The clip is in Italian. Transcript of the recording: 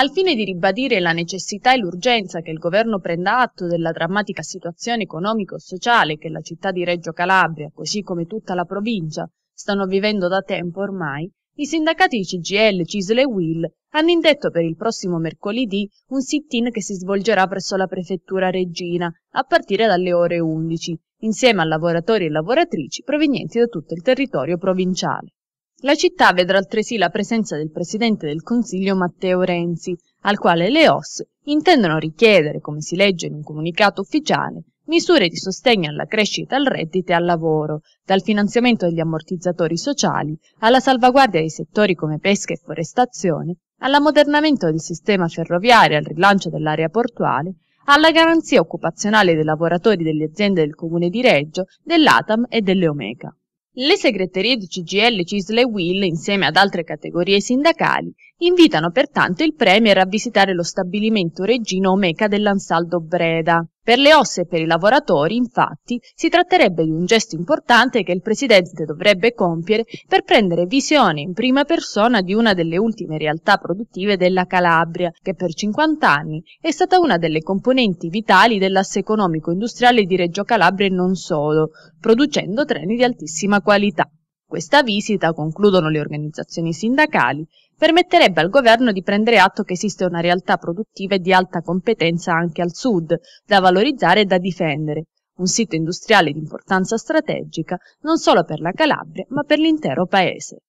Al fine di ribadire la necessità e l'urgenza che il governo prenda atto della drammatica situazione economico-sociale che la città di Reggio Calabria, così come tutta la provincia, stanno vivendo da tempo ormai, i sindacati CGL, Cisle e Will hanno indetto per il prossimo mercoledì un sit-in che si svolgerà presso la prefettura Regina a partire dalle ore 11, insieme a lavoratori e lavoratrici provenienti da tutto il territorio provinciale. La città vedrà altresì la presenza del Presidente del Consiglio Matteo Renzi, al quale le OS intendono richiedere, come si legge in un comunicato ufficiale, misure di sostegno alla crescita, al reddito e al lavoro, dal finanziamento degli ammortizzatori sociali alla salvaguardia dei settori come pesca e forestazione, all'ammodernamento del sistema ferroviario, e al rilancio dell'area portuale, alla garanzia occupazionale dei lavoratori delle aziende del Comune di Reggio, dell'Atam e delle Omeca. Le segreterie di CGL, Cisle e Will, insieme ad altre categorie sindacali, invitano pertanto il Premier a visitare lo stabilimento reggino Omeca dell'Ansaldo Breda, per le osse e per i lavoratori, infatti, si tratterebbe di un gesto importante che il Presidente dovrebbe compiere per prendere visione in prima persona di una delle ultime realtà produttive della Calabria, che per 50 anni è stata una delle componenti vitali dell'asse economico-industriale di Reggio Calabria e non solo, producendo treni di altissima qualità. Questa visita, concludono le organizzazioni sindacali, permetterebbe al governo di prendere atto che esiste una realtà produttiva e di alta competenza anche al sud, da valorizzare e da difendere, un sito industriale di importanza strategica non solo per la Calabria ma per l'intero paese.